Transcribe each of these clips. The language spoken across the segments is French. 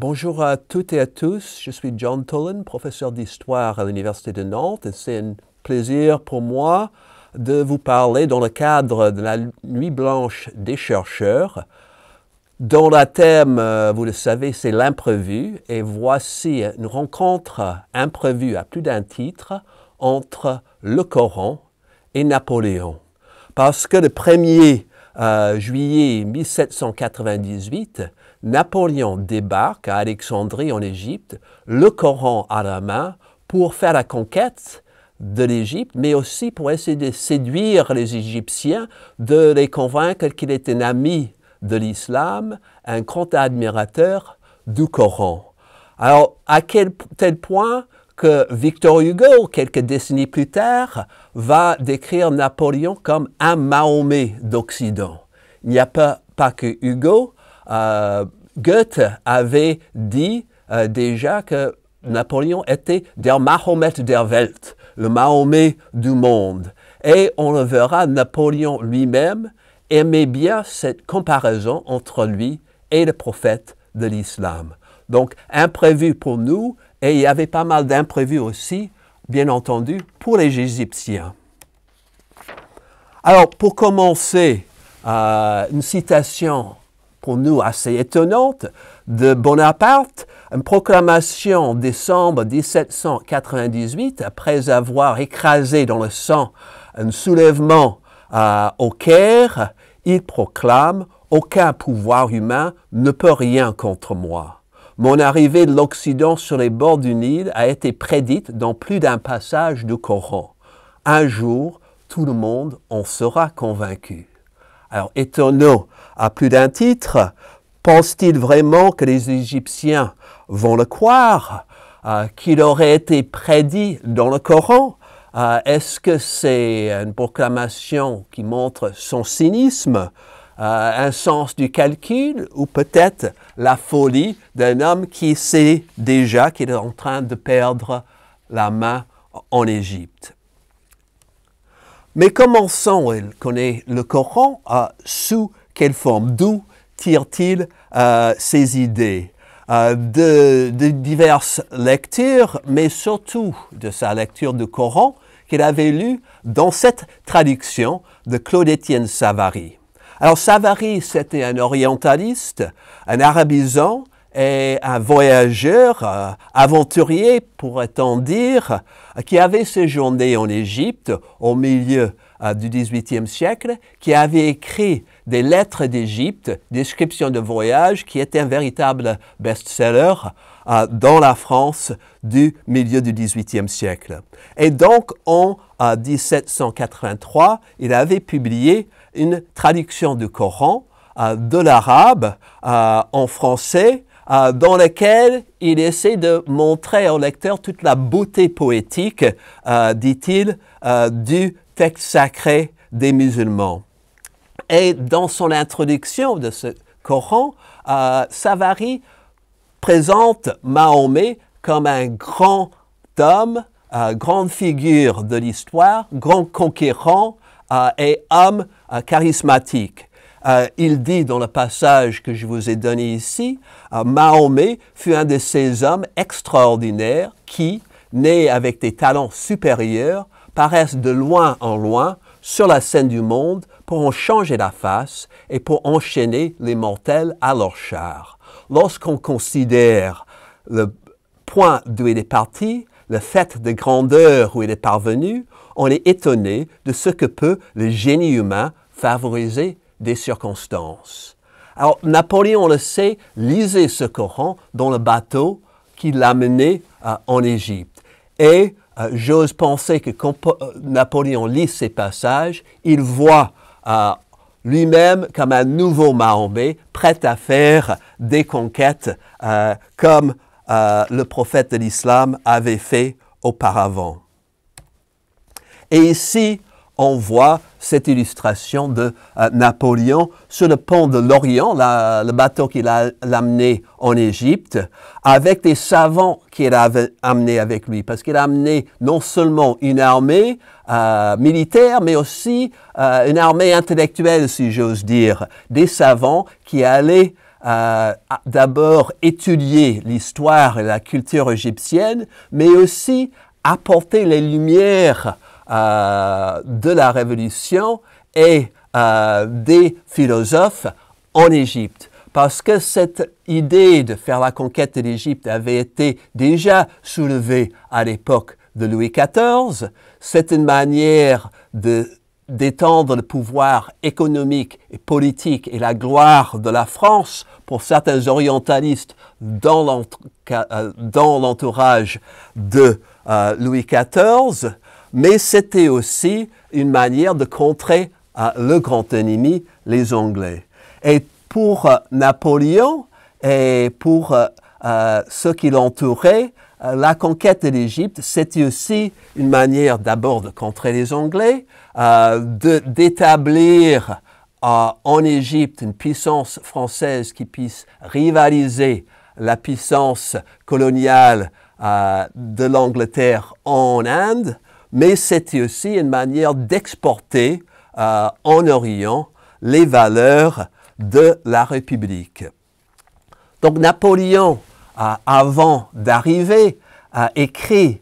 Bonjour à toutes et à tous. Je suis John Tolan, professeur d'histoire à l'Université de Nantes, et c'est un plaisir pour moi de vous parler dans le cadre de la Nuit blanche des chercheurs, dont la thème, euh, vous le savez, c'est l'imprévu. Et voici une rencontre imprévue à plus d'un titre entre le Coran et Napoléon. Parce que le premier euh, juillet 1798, Napoléon débarque à Alexandrie en Égypte, le Coran à la main, pour faire la conquête de l'Égypte, mais aussi pour essayer de séduire les Égyptiens, de les convaincre qu'il est un ami de l'islam, un grand admirateur du Coran. Alors, à quel, tel point que Victor Hugo, quelques décennies plus tard, va décrire Napoléon comme un Mahomet d'Occident. Il n'y a pas, que Hugo. Euh, Goethe avait dit euh, déjà que Napoléon était der Mahomet der Welt, le Mahomet du monde. Et on le verra, Napoléon lui-même aimait bien cette comparaison entre lui et le prophète de l'islam. Donc, imprévu pour nous, et il y avait pas mal d'imprévus aussi, bien entendu, pour les Égyptiens. Alors, pour commencer, euh, une citation pour nous assez étonnante de Bonaparte, une proclamation en décembre 1798, après avoir écrasé dans le sang un soulèvement euh, au Caire, il proclame ⁇ Aucun pouvoir humain ne peut rien contre moi ⁇ mon arrivée de l'Occident sur les bords du Nil a été prédite dans plus d'un passage du Coran. Un jour, tout le monde en sera convaincu. Alors, étonnant à plus d'un titre, pense-t-il vraiment que les Égyptiens vont le croire, euh, qu'il aurait été prédit dans le Coran euh, Est-ce que c'est une proclamation qui montre son cynisme euh, un sens du calcul ou peut-être la folie d'un homme qui sait déjà qu'il est en train de perdre la main en Égypte. Mais commençons, il connaît le Coran, euh, sous quelle forme, d'où tire-t-il euh, ses idées euh, de, de, diverses lectures, mais surtout de sa lecture du Coran qu'il avait lue dans cette traduction de Claude-Étienne Savary. Alors Savary, c'était un orientaliste, un arabisant et un voyageur, euh, aventurier pourrait-on dire, qui avait séjourné en Égypte au milieu euh, du XVIIIe siècle, qui avait écrit des lettres d'Égypte, description de voyage, qui était un véritable best-seller euh, dans la France du milieu du XVIIIe siècle. Et donc en 1783, il avait publié une traduction du Coran euh, de l'arabe euh, en français euh, dans laquelle il essaie de montrer au lecteur toute la beauté poétique, dit-il, du texte sacré des musulmans. Et dans son introduction de ce Coran, Savary présente Mahomet comme un grand homme, grande figure de l'histoire, grand conquérant, et homme charismatique. Euh, il dit dans le passage que je vous ai donné ici, euh, Mahomet fut un de ces hommes extraordinaires qui, nés avec des talents supérieurs, paraissent de loin en loin sur la scène du monde pour en changer la face et pour enchaîner les mortels à leur char. Lorsqu'on considère le point d'où il est parti, le fait de grandeur où il est parvenu, on est étonné de ce que peut le génie humain favoriser des circonstances. Alors, Napoléon le sait, lisait ce Coran dans le bateau qui l'amenait euh, en Égypte. Et euh, j'ose penser que quand euh, Napoléon lit ces passages, il voit lui-même comme un nouveau Mahomet, prêt à faire des conquêtes comme le prophète de l'islam avait fait auparavant. Et ici, on voit cette illustration de euh, Napoléon sur le pont de l'Orient, le bateau qu'il a amené en Égypte, avec des savants qu'il avait amenés avec lui, parce qu'il a amené non seulement une armée euh, militaire, mais aussi euh, une armée intellectuelle, si j'ose dire, des savants qui allaient d'abord étudier l'histoire et la culture égyptienne, mais aussi apporter les lumières euh, de la Révolution et euh, des philosophes en Égypte. Parce que cette idée de faire la conquête de l'Égypte avait été déjà soulevée à l'époque de Louis XIV. C'est une manière de d'étendre le pouvoir économique et politique et la gloire de la France pour certains orientalistes dans euh, l'entourage de Louis XIV mais c'était aussi une manière de contrer euh, le grand ennemi, les Anglais. Et pour euh, Napoléon et pour euh, ceux qui l'entouraient, la conquête de l'Égypte, c'était aussi une manière d'abord de contrer les Anglais, d'établir en Égypte une puissance française qui puisse rivaliser la puissance coloniale de l'Angleterre en Inde, mais c'était aussi une manière d'exporter euh, en Orient les valeurs de la République. Donc Napoléon, euh, avant d'arriver, a euh, écrit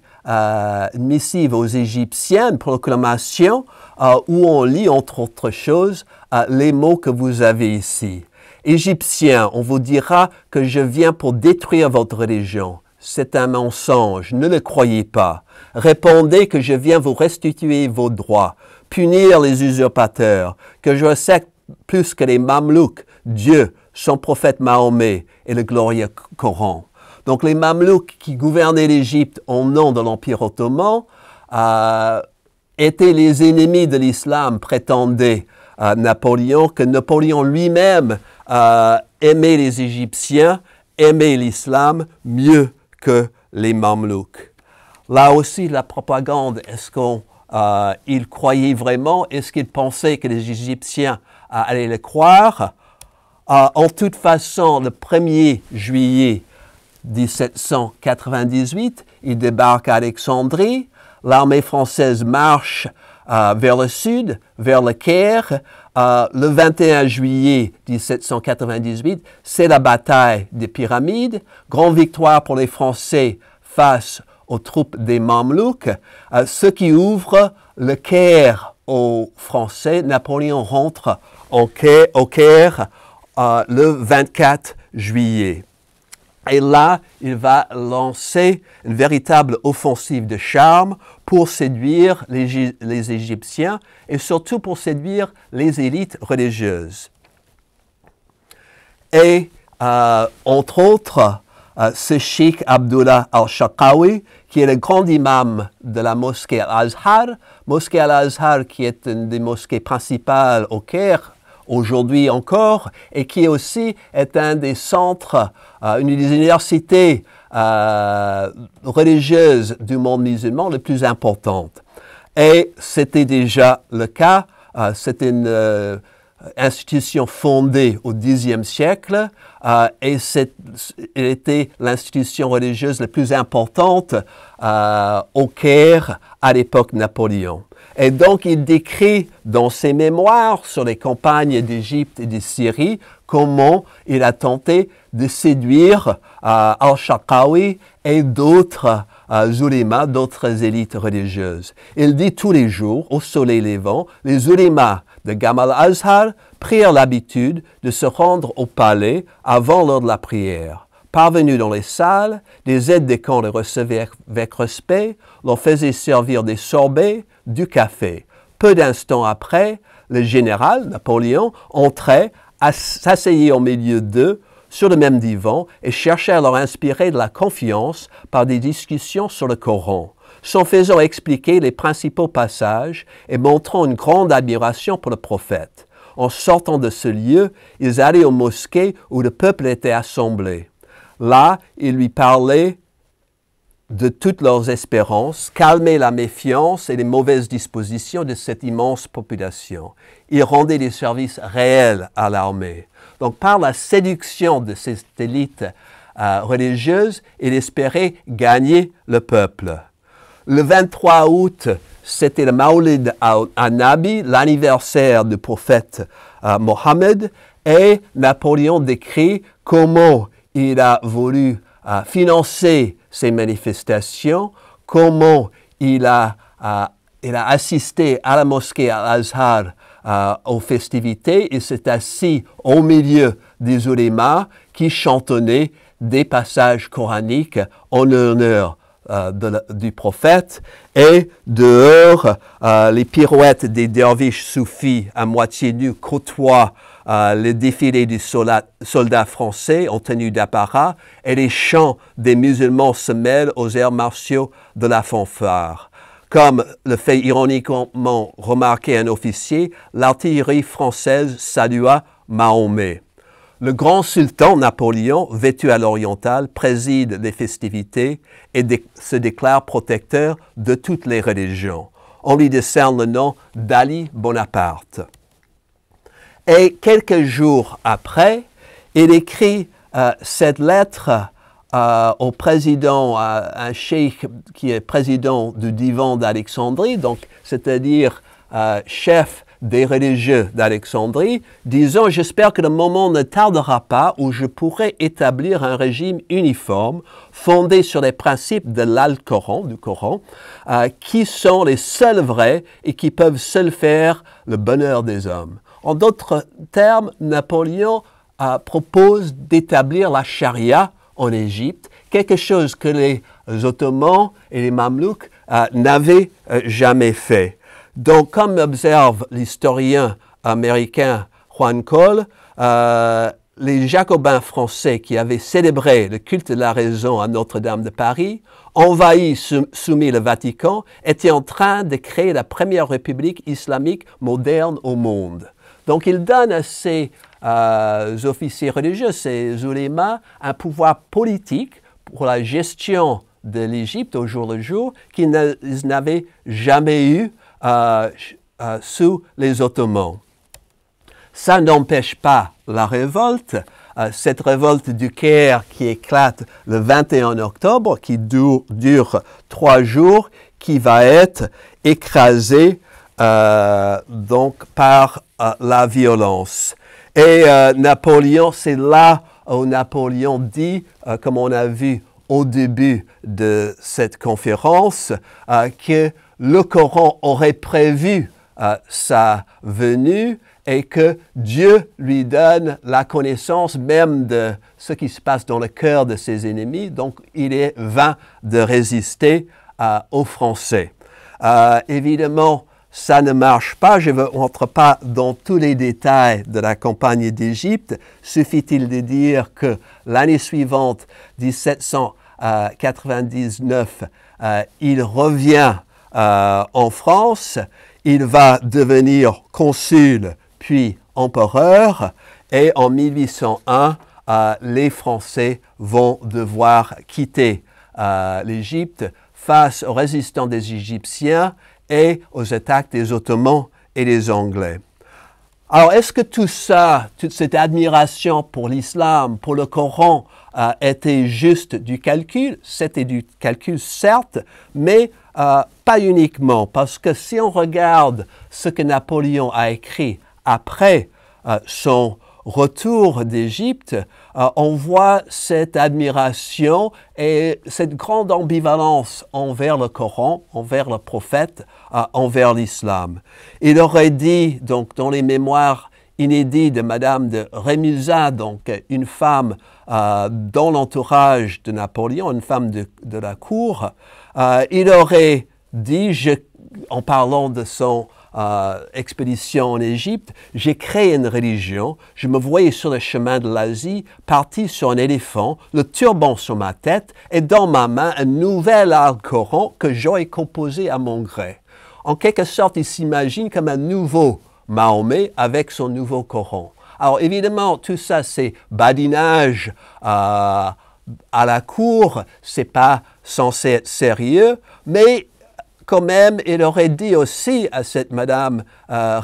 une missive aux Égyptiens, une proclamation, où on lit, entre autres choses, les mots que vous avez ici. Égyptiens, on vous dira que je viens pour détruire votre religion. C'est un mensonge, ne le croyez pas. Répondez que je viens vous restituer vos droits, punir les usurpateurs, que je respecte plus que les Mamelouks, Dieu, son prophète Mahomet et le glorieux Coran. Donc les Mamelouks qui gouvernaient l'Égypte au nom de l'Empire ottoman euh, étaient les ennemis de l'islam, prétendait euh, Napoléon, que Napoléon lui-même euh, aimait les Égyptiens, aimait l'islam mieux que les Mamelouks. Là aussi, la propagande, est-ce qu'ils euh, croyaient vraiment, est-ce qu'ils pensaient que les Égyptiens euh, allaient le croire euh, En toute façon, le 1er juillet 1798, ils débarquent à Alexandrie, l'armée française marche euh, vers le sud, vers le Caire. Euh, le 21 juillet 1798, c'est la bataille des pyramides, grande victoire pour les Français face aux troupes des Mamelouks, euh, ce qui ouvre le Caire aux Français. Napoléon rentre au Caire, au Caire euh, le 24 juillet. Et là, il va lancer une véritable offensive de charme pour séduire les, Égyptiens et surtout pour séduire les élites religieuses. Et euh, entre autres, euh, ce Sheikh Abdullah al-Shaqawi, qui est le grand imam de la mosquée al-Azhar, mosquée al-Azhar qui est une des mosquées principales au Caire aujourd'hui encore, et qui aussi est un des centres, euh, une des universités euh, religieuses du monde musulman les plus importantes. Et c'était déjà le cas, c'est une institution fondée au Xe siècle euh, et c'était l'institution religieuse la plus importante euh, au Caire à l'époque Napoléon. Et donc il décrit dans ses mémoires sur les campagnes d'Égypte et de Syrie comment il a tenté de séduire euh, Al-Shaqawi et d'autres euh, d'autres élites religieuses. Il dit tous les jours, au soleil levant, les ulémas de Gamal Azhar prirent l'habitude de se rendre au palais avant l'heure de la prière. Parvenus dans les salles, des aides des camps les recevaient avec respect, leur faisaient servir des sorbets, du café. Peu d'instants après, le général, Napoléon, entrait, s'asseyait au milieu d'eux, sur le même divan, et cherchait à leur inspirer de la confiance par des discussions sur le Coran s'en faisant expliquer les principaux passages et montrant une grande admiration pour le prophète. En sortant de ce lieu, ils allaient aux mosquées où le peuple était assemblé. Là, ils lui parlaient de toutes leurs espérances, calmaient la méfiance et les mauvaises dispositions de cette immense population. Ils rendaient des services réels à l'armée. Donc par la séduction de ces élites religieuses, religieuse, il espérait gagner le peuple. Le 23 août, c'était le Maulid à nabi l'anniversaire du prophète euh, Mohammed, et Napoléon décrit comment il a voulu euh, financer ces manifestations, comment euh, il a, assisté à la mosquée Al-Azhar aux festivités, et s'est assis au milieu des ulémas qui chantonnaient des passages coraniques en l'honneur. Euh, du prophète et dehors euh, les pirouettes des derviches soufis à moitié nus côtoient euh, les défilés défilé du français en tenue d'apparat et les chants des musulmans se mêlent aux airs martiaux de la fanfare. Comme le fait ironiquement remarquer un officier, l'artillerie française salua Mahomet. Le grand sultan Napoléon, vêtu à l'oriental, préside les festivités et se déclare protecteur de toutes les religions. On lui décerne le nom d'Ali Bonaparte. Et quelques jours après, il écrit euh, cette lettre euh, au président, euh, un cheikh qui est président du divan d'Alexandrie, donc c'est-à-dire chef des religieux d'Alexandrie, disant J'espère que le moment ne tardera pas où je pourrai établir un régime uniforme fondé sur les principes de l'Al-Coran, du Coran, euh, qui sont les seuls vrais et qui peuvent seuls faire le bonheur des hommes. En d'autres termes, Napoléon euh, propose d'établir la charia en Égypte, quelque chose que les Ottomans et les Mamelouks euh, n'avaient jamais fait. Donc, comme observe l'historien américain Juan Cole, euh, les jacobins français qui avaient célébré le culte de la raison à Notre-Dame de Paris, envahis, soumis le Vatican, étaient en train de créer la première république islamique moderne au monde. Donc ils donnent à ces euh, officiers religieux, ces ulémas, un pouvoir politique pour la gestion de l'Égypte au jour le jour qu'ils n'avaient jamais eu sous les Ottomans. Ça n'empêche pas la révolte, euh, cette révolte du Caire qui éclate le 21 octobre, qui dure, trois jours, qui va être écrasée euh, donc par euh, la violence. Et Napoléon, c'est là où Napoléon dit, comme on a vu au début de cette conférence, que le Coran aurait prévu euh, sa venue et que Dieu lui donne la connaissance même de ce qui se passe dans le cœur de ses ennemis. Donc, il est vain de résister euh, aux Français. Euh, évidemment, ça ne marche pas. Je ne rentre pas dans tous les détails de la campagne d'Égypte. Suffit-il de dire que l'année suivante, 1799, il revient euh, en France. Il va devenir consul puis empereur et en 1801, euh, les Français vont devoir quitter euh, l'Égypte face aux résistants des Égyptiens et aux attaques des Ottomans et des Anglais. Alors, est-ce que tout ça, toute cette admiration pour l'islam, pour le Coran, était juste du calcul C'était du calcul, certes, mais pas uniquement, parce que si on regarde ce que Napoléon a écrit après euh, son retour d'Égypte, euh, on voit cette admiration et cette grande ambivalence envers le Coran, envers le prophète, euh, envers l'islam. Il aurait dit, donc, dans les mémoires inédites de Madame de Rémusat, donc une femme dans l'entourage de Napoléon, une femme de, de la cour, il aurait dit, je, en parlant de son euh, expédition en Égypte, j'ai créé une religion, je me voyais sur le chemin de l'Asie, parti sur un éléphant, le turban sur ma tête et dans ma main un nouvel Coran que j'aurais composé à mon gré. En quelque sorte, il s'imagine comme un nouveau Mahomet avec son nouveau Coran. Alors évidemment, tout ça, c'est badinage euh, à la cour, c'est pas censé être sérieux, mais quand même, il aurait dit aussi à cette Madame euh,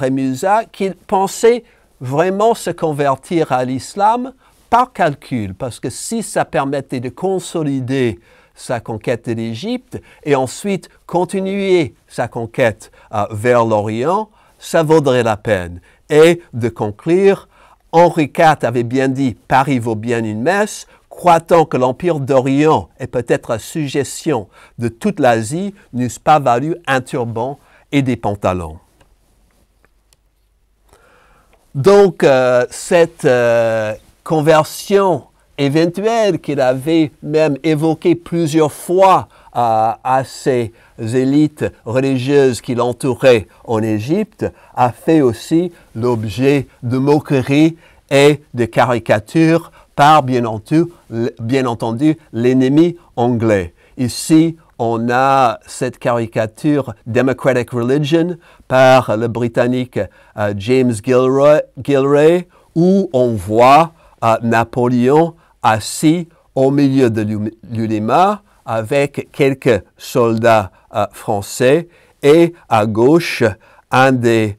qu'il pensait vraiment se convertir à l'islam par calcul, parce que si ça permettait de consolider sa conquête de l'Égypte et ensuite continuer sa conquête euh, vers l'Orient, ça vaudrait la peine. Et de conclure, Henri IV avait bien dit Paris vaut bien une messe, croit que l'Empire d'Orient et peut-être suggestion de toute l'Asie n'eussent pas valu un turban et des pantalons? Donc, euh, cette euh, conversion éventuelle qu'il avait même évoquée plusieurs fois à ces élites religieuses qui l'entouraient en Égypte, a fait aussi l'objet de moqueries et de caricatures par, bien entendu, bien entendu l'ennemi anglais. Ici, on a cette caricature Democratic Religion par le Britannique euh, James Gilroy, Gilray, où on voit euh, Napoléon assis au milieu de l'ulima avec quelques soldats euh, français et à gauche un des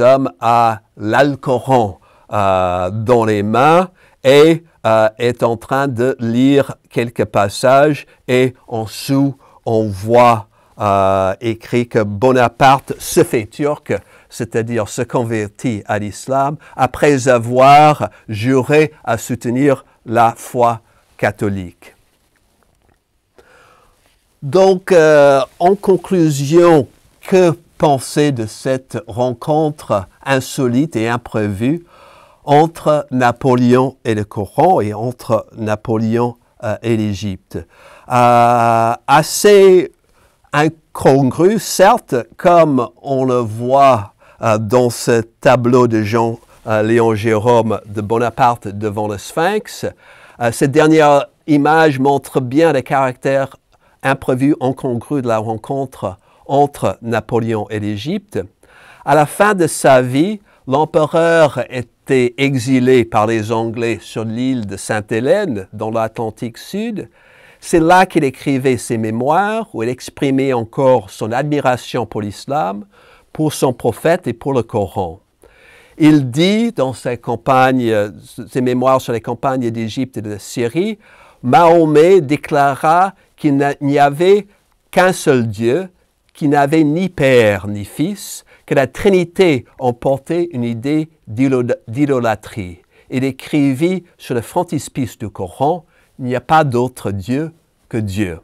hommes à l'Alcoran dans les mains et euh, est en train de lire quelques passages et en dessous, on voit euh, écrit que Bonaparte se fait turc, c'est-à-dire se convertit à l'islam après avoir juré à soutenir la foi catholique. Donc, euh, en conclusion, que penser de cette rencontre insolite et imprévue entre Napoléon et le Coran et entre Napoléon euh, et l'Égypte. Euh, assez incongru, certes, comme on le voit euh, dans ce tableau de Jean Léon Jérôme de Bonaparte devant le Sphinx. cette dernière image montre bien le caractère imprévu, incongru de la rencontre entre Napoléon et l'Égypte. À la fin de sa vie, l'empereur est exilé par les Anglais sur l'île de Sainte-Hélène, dans l'Atlantique Sud, c'est là qu'il écrivait ses mémoires, où il exprimait encore son admiration pour l'islam, pour son prophète et pour le Coran. Il dit dans ses mémoires sur les campagnes d'Égypte et de Syrie, Mahomet déclara qu'il n'y avait qu'un seul Dieu, qui n'avait ni père ni fils, que la Trinité emportait une idée d'idolâtrie. Il écrivit sur le frontispice du Coran, Il n'y a pas d'autre Dieu que Dieu.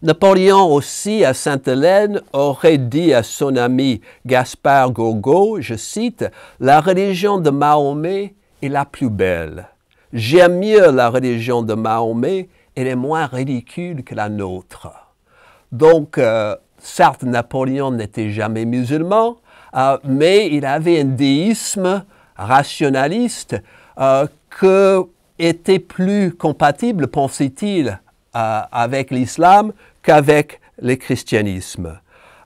Napoléon aussi à Sainte-Hélène aurait dit à son ami Gaspard Gogo, je cite, La religion de Mahomet est la plus belle. J'aime mieux la religion de Mahomet, elle est moins ridicule que la nôtre. Donc, euh, certes, Napoléon n'était jamais musulman, euh, mais il avait un déisme rationaliste euh, que était plus compatible, pensait-il, euh, avec l'islam qu'avec le christianisme.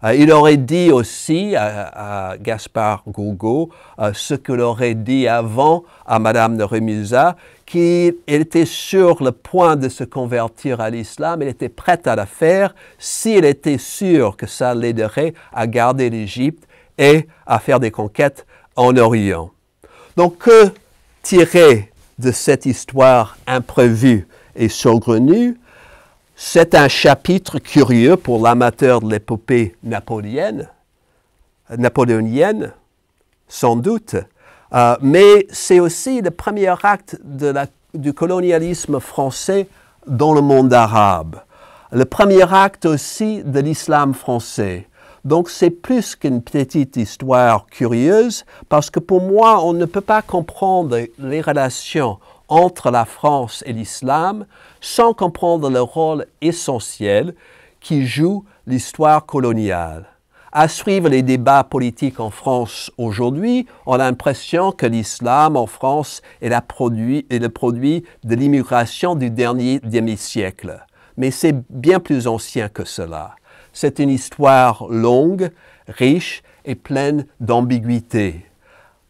Euh, il aurait dit aussi à, Gaspard Gogo euh, ce qu'il aurait dit avant à Madame de Remusat qu'il était sur le point de se convertir à l'islam, il était prêt à la faire s'il était sûr que ça l'aiderait à garder l'Égypte et à faire des conquêtes en Orient. Donc que tirer de cette histoire imprévue et saugrenue c'est un chapitre curieux pour l'amateur de l'épopée napoléonienne, sans doute, euh, mais c'est aussi le premier acte du colonialisme français dans le monde arabe, le premier acte aussi de l'islam français. Donc c'est plus qu'une petite histoire curieuse, parce que pour moi, on ne peut pas comprendre les relations entre la France et l'islam sans comprendre le rôle essentiel qui joue l'histoire coloniale. À suivre les débats politiques en France aujourd'hui, on a l'impression que l'islam en France est, la produit, est, le produit de l'immigration du dernier demi-siècle. Mais c'est bien plus ancien que cela. C'est une histoire longue, riche et pleine d'ambiguïté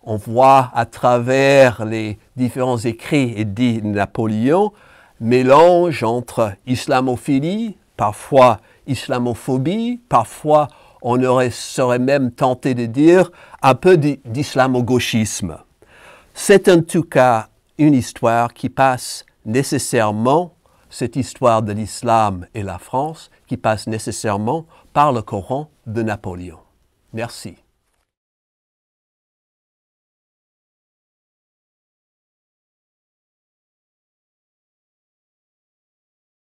on voit à travers les différents écrits et dits de Napoléon, mélange entre islamophilie, parfois islamophobie, parfois on serait même tenté de dire un peu d'islamo-gauchisme. C'est en tout cas une histoire qui passe nécessairement, cette histoire de l'islam et la France, qui passe nécessairement par le Coran de Napoléon. Merci.